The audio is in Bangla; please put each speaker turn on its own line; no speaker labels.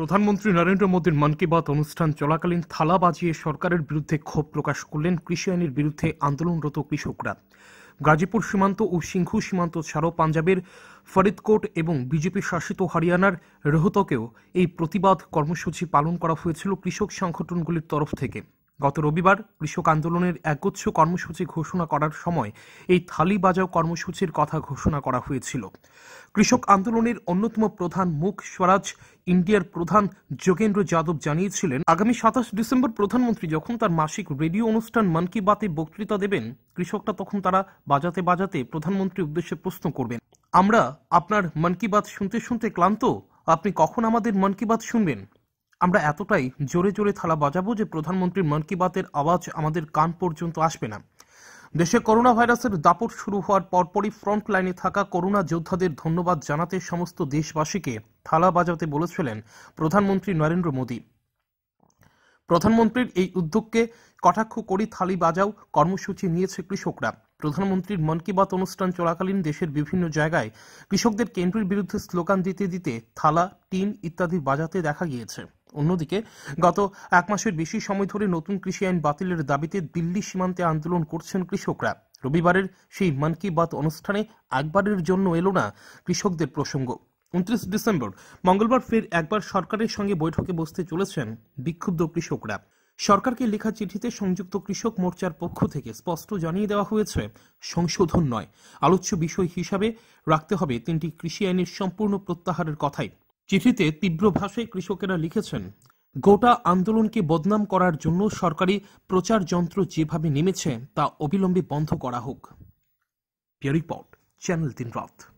প্রধানমন্ত্রী নরেন্দ্র মোদীর মন কি বাত অনুষ্ঠান চলাকালীন থালা বাজিয়ে সরকারের বিরুদ্ধে ক্ষোভ প্রকাশ করলেন কৃষি আইনের বিরুদ্ধে আন্দোলনরত কৃষকরা গাজীপুর সীমান্ত ও সিংহু সীমান্ত ছাড়াও পাঞ্জাবের ফরিদকোট এবং বিজেপি শাসিত হরিয়ানার রোহতকেও এই প্রতিবাদ কর্মসূচি পালন করা হয়েছিল কৃষক সংগঠনগুলির তরফ থেকে গত রবিবার কৃষক আন্দোলনের একগুচ্ছ কর্মসূচি ঘোষণা করার সময় এই থালি বাজাও কর্মসূচির কথা ঘোষণা করা হয়েছিল কৃষক আন্দোলনের অন্যতম প্রধান মুখ স্বরাজ ইন্ডিয়ার প্রধান যোগেন্দ্র যাদব জানিয়েছিলেন আগামী সাতাশ ডিসেম্বর প্রধানমন্ত্রী যখন তার মাসিক রেডিও অনুষ্ঠান মন কি বাতে বক্তৃতা দেবেন কৃষকরা তখন তারা বাজাতে বাজাতে প্রধানমন্ত্রীর উদ্দেশ্যে প্রশ্ন করবেন আমরা আপনার মন কি বাত শুনতে শুনতে ক্লান্ত আপনি কখন আমাদের মন কি বাত শুনবেন আমরা এতটাই জোরে জোরে থালা বাজাবো যে প্রধানমন্ত্রীর মন কি বাতের আওয়াজ আমাদের কান পর্যন্ত আসবে না দেশে করোনা ভাইরাসের দাপট শুরু হওয়ার পরপরই ফ্রন্ট লাইনে থাকা করোনা যোদ্ধাদের ধন্যবাদ জানাতে সমস্ত দেশবাসীকে থালা বাজাতে বলেছিলেন প্রধানমন্ত্রী নরেন্দ্র মোদী প্রধানমন্ত্রীর এই উদ্যোগকে কটাক্ষ করি থালি বাজাও কর্মসূচি নিয়েছে কৃষকরা প্রধানমন্ত্রীর মন কি বাত অনুষ্ঠান চলাকালীন দেশের বিভিন্ন জায়গায় কৃষকদের কেন্দ্রের বিরুদ্ধে স্লোগান দিতে দিতে থালা টিন ইত্যাদি বাজাতে দেখা গিয়েছে অন্যদিকে গত এক মাসের বেশি সময় ধরে নতুন কৃষি আইন বাতিলের দাবিতে দিল্লি সীমান্তে আন্দোলন করছেন কৃষকরা রবিবারের সেই মন কি বাত অনুষ্ঠানে একবারের জন্য এলো না কৃষকদের প্রসঙ্গ উনত্রিশ ডিসেম্বর মঙ্গলবার ফের একবার সরকারের সঙ্গে বৈঠকে বসতে চলেছেন বিক্ষুব্ধ কৃষকরা সরকারকে লেখা চিঠিতে সংযুক্ত কৃষক মোর্চার পক্ষ থেকে স্পষ্ট জানিয়ে দেওয়া হয়েছে সংশোধন নয় আলোচ্য বিষয় হিসাবে রাখতে হবে তিনটি কৃষি আইনের সম্পূর্ণ প্রত্যাহারের কথাই চিঠিতে তীব্র ভাষায় কৃষকেরা লিখেছেন গোটা আন্দোলনকে বদনাম করার জন্য সরকারি প্রচার যন্ত্র যেভাবে নেমেছে তা অবিলম্বে বন্ধ করা হোক রিপোর্ট চ্যানেল তিন